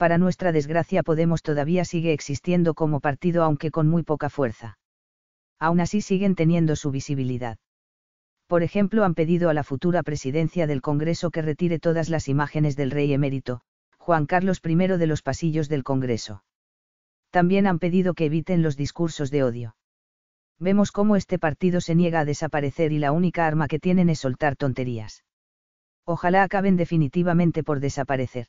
para nuestra desgracia Podemos todavía sigue existiendo como partido aunque con muy poca fuerza. Aún así siguen teniendo su visibilidad. Por ejemplo, han pedido a la futura presidencia del Congreso que retire todas las imágenes del rey emérito, Juan Carlos I de los pasillos del Congreso. También han pedido que eviten los discursos de odio. Vemos cómo este partido se niega a desaparecer y la única arma que tienen es soltar tonterías. Ojalá acaben definitivamente por desaparecer.